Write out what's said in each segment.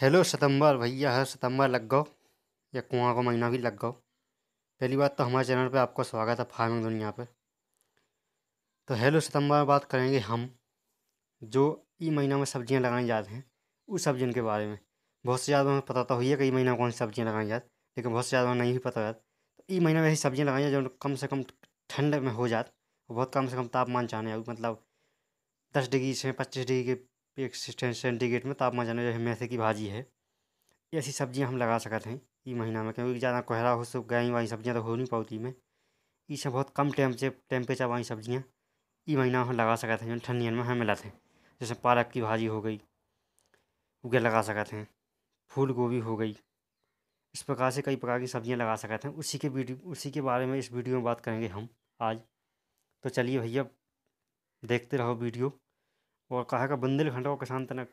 hello सितंबर भैया है सितंबर लग गो या कुआ को महीना भी लग गो पहली बात तो हमारे चैनल पे आपका स्वागत है फार्मिंग दुनिया पे तो हेलो सितंबर में बात करेंगे हम जो ई महीना में सब्जियां लगाई जाते हैं उस सब्जियों के बारे में बहुत से ज़्यादा हमें पता तो हुई है कई महीना कौन सी सब्जियाँ लगाई जाती लेकिन बहुत से ज़्यादा नहीं भी पता जाता तो ई महीना में ऐसी सब्जियाँ लगाई जाए जो कम से कम ठंड में हो जात बहुत कम से कम तापमान चाहने मतलब दस डिग्री से पच्चीस डिग्री के एक सेंटीग्रेड में तापमान जाने जो मैसे की भाजी है ऐसी सब्जियां हम लगा सकते हैं ये महीना में क्योंकि ज़्यादा कोहरा हो सब गाय वाई सब्जियां तो हो नहीं पाती में ये सब बहुत कम टेम्परेचर टेम्परेचर वाली सब्जियाँ ये महीना हम लगा सकते हैं जो ठंडियन में हमें लाते हैं जैसे पालक की भाजी हो गई उगे लगा सकते हैं फूल गोभी हो गई इस प्रकार से कई प्रकार की सब्जियां लगा सकते हैं उसी के वीडियो उसी के बारे में इस वीडियो में बात करेंगे हम आज तो चलिए भैया देखते रहो वीडियो और कहा का बुंदेलखंड को किसान तनक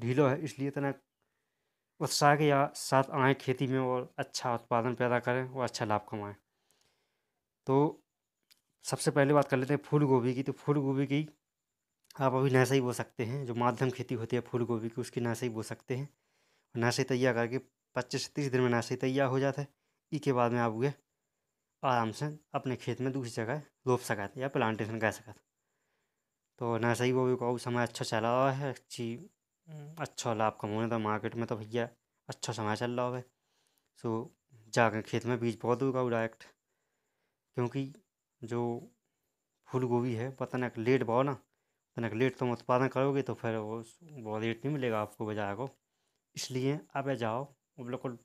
ढीलो है इसलिए तनक उत्साह के या साथ आए खेती में और अच्छा उत्पादन पैदा करें और अच्छा लाभ कमाएं तो सबसे पहले बात कर लेते हैं फूल गोभी की तो फूल गोभी की आप अभी नैसा ही बो सकते हैं जो माध्यम खेती होती है फूल गोभी की उसकी नैसा ही बो सकते हैं नैसे तैयार करके पच्चीस से तीस दिन में नैसे तैयार हो जाता है इसके बाद में आप उसे आराम से अपने खेत में दूसरी जगह रोप सका या प्लांटेशन कर सका तो नर्सरी वो भी को समय अच्छा चल रहा है अच्छी अच्छा लाभ कमाने तो मार्केट में तो भैया अच्छा समय चल रहा है सो जाकर खेत में बीज पौध उगाओ डायरेक्ट क्योंकि जो फूल गोभी है पता नहीं लेट पाओ ना पता ना लेट तुम उत्पादन करोगे तो फिर वो बहुत रेट नहीं मिलेगा आपको बाजार को इसलिए अब जाओ बिल्कुल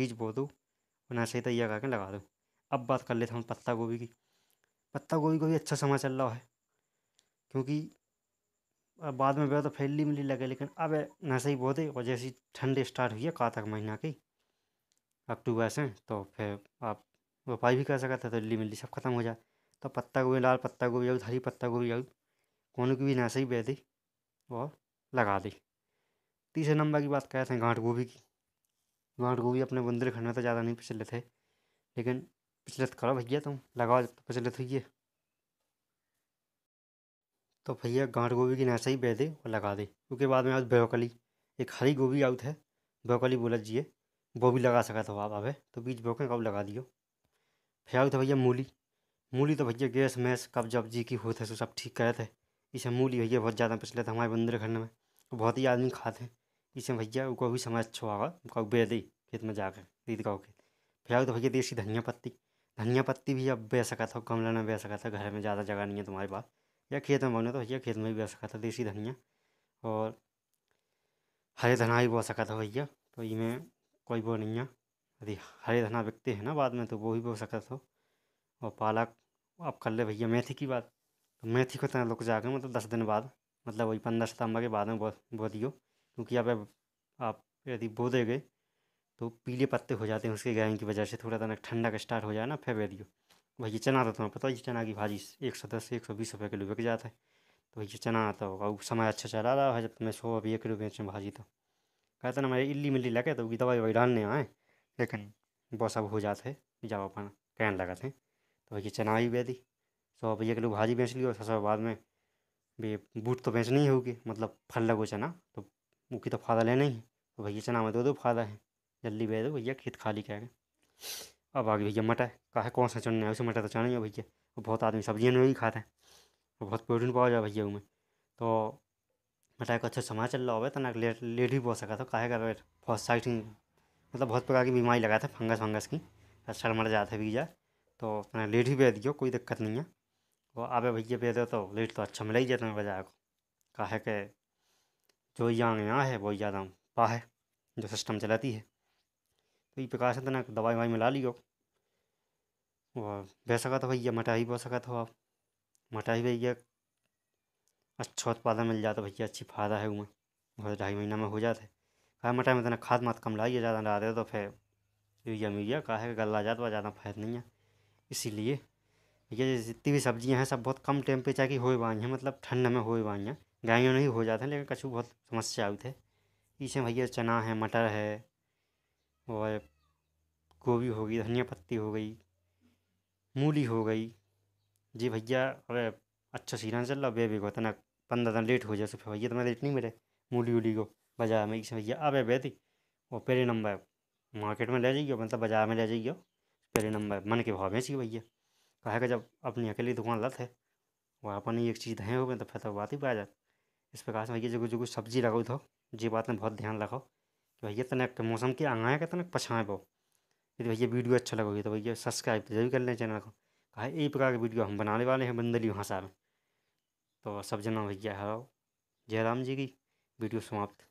बीज बो दो और सही तैयार करके लगा दो अब बात कर लेते हम पत्ता गोभी की पत्ता गोभी को भी अच्छा समय चल रहा है क्योंकि बाद में गया तो फैलने मिली लगे लेकिन अब नशे ही बहुत है और जैसी ठंड स्टार्ट हुई है कातक महीना की अक्टूबर से तो फिर आप रोपाई भी कर सकते थे तो इली मिल्ली सब खत्म हो जाए तो पत्ता गोभी लाल पत्ता गोभी आऊ हरी पत्ता गोभी आऊ कोने की भी नशे ही बह दी और लगा दी तीसरे नंबर की बात कहते हैं तो गांठ गोभी की गांठ गोभी अपने बुंदेलखंड में तो ज़्यादा नहीं प्रचलित है लेकिन प्रचलित करो भैया तुम लगाओ तो प्रचलित हुई है तो भैया गांठ गोभी की नर्सरी बह दे और लगा दे उसके बाद में आज ब्रोकली एक हरी गोभी आउट है ब्रोकली बोला जी वो भी लगा सका था आप अब तो बीज ब्रोकली कब लगा दियो फिर आउट है भैया मूली मूली तो भैया गैस मैस कब जब जी की होते सो सब ठीक करे थे इसे मूली भैया बहुत ज़्यादा पिछले थे तो हमारे घर में तो बहुत ही आदमी खाते हैं इसे भैया उनको भी समय अच्छा होगा उनका बे दे खेत में जाकर दीद का खेत फिर तो भैया देसी धनिया पत्ती धनिया पत्ती भी अब बह सका था गमला में बह सका था घर में ज़्यादा जगह नहीं है तुम्हारे पास या खेत में बोने तो भैया खेत में भी बो सका था देसी धनिया और हरे धना भी बो सका था भैया तो में कोई वो नहीं है यदि हरे धना बिकते हैं ना बाद में तो वो भी बो सका था और पालक आप कर ले भैया मेथी की बात तो मेथी को इतना तो जाकर मतलब दस दिन बाद मतलब वही पंद्रह सितम्बर के बाद में बो बो दियो क्योंकि अब आप यदि बो दे गए तो पीले पत्ते हो जाते हैं उसके गायन की वजह से थोड़ा ठंडा का स्टार्ट हो जाए ना फिर दियो भैया चना तो तुम्हें पता ही चना की भाजी एक सौ दस एक सौ बीस रुपये किलो बिक जाता है तो भैया चना आता होगा वो समय अच्छा चला रहा है जब तुम्हें तो सौ अभी एक किलो बेच भाजी तो कहते ना मैं इल्ली मिल्ली लगे तो दवाई वाई डालने आए लेकिन बस सब हो जाते जब अपन कहने लगा थे तो भैया चना ही बेदी सौ रुपये किलो भाजी बेच ली और सौ बाद में भी बूट तो बेचनी ही होगी मतलब फल लगो चना तो उसकी तो फायदा लेना ही तो भैया चना में दो दो फायदा है जल्दी बेच दो भैया खेत खाली गए अब आगे भैया मटर काहे कौन सा चुनना है उसे मटर तो चढ़ना ही है भैया वो बहुत आदमी सब्जियाँ नहीं खाते हैं वो बहुत प्रोटीन पाओ जाए भैया उनमें तो मटर का अच्छा समय चल रहा हो तो ना लेट लेट भी बहुत सका था काहे का रेट बहुत साइट मतलब बहुत प्रकार की बीमारी लगा था फंगस वंगस की अच्छा मर जाता है बीजा तो अपना लेट ही बेच दियो कोई दिक्कत नहीं है वो आबे भैया बेच दो तो लेट तो अच्छा मिला ही जाता है बजाय को काहे के जो यहाँ यहाँ है वो ज़्यादा पा है जो सिस्टम चलाती है तो ये प्रकार से तो ना दवाई ववाई मिला लियो और तो भैया मटाई बो सकत हो आप मटाई भैया अच्छा उत्पादन मिल जाता भैया अच्छी फायदा है उसमें बहुत ढाई महीना में हो जाते कहा मटाई में इतना खाद मात कम लाइए ज़्यादा दे तो फिर यूरिया मीरिया का है गला जाता ज़्यादा फायदा नहीं है इसीलिए ये जितनी भी सब्जियां हैं सब बहुत कम टेम्परेचर की हो बाई हैं मतलब ठंड में हो बाई हैं गायों नहीं हो जाते हैं लेकिन कछु बहुत समस्या आई थे इसे भैया चना है मटर है और गोभी हो गई धनिया पत्ती हो गई मूली हो गई जी भैया अरे अच्छा सीना चल रहा बेबी को इतना पंद्रह दिन लेट हो जाए सो तो भैया तुम्हें लेट नहीं मिले मूली उली को बाजार में इसे भैया अब बैठी और पहले नंबर मार्केट में ले जाइए मतलब बाजार में ले जाइए पहले नंबर मन के भाव बेची भैया कहा कि जब अपनी अकेली दुकान लत है वहाँ पर नहीं एक चीज़ दहें हो गए तो फिर तो बात ही पा जाए इस प्रकार से भैया जो जो सब्जी लगाओ तो जी बात में बहुत ध्यान रखो कि भैया तनक मौसम के आगाएँ का कि तने पछाए यदि तो भैया वीडियो अच्छा लगोगे तो भैया सब्सक्राइब तो जरूर कर लें चैनल को कहा यही प्रकार के वीडियो हम बनाने वाले हैं बंदली भाषा में तो सब जना भैया हराओ जय राम जी की वीडियो समाप्त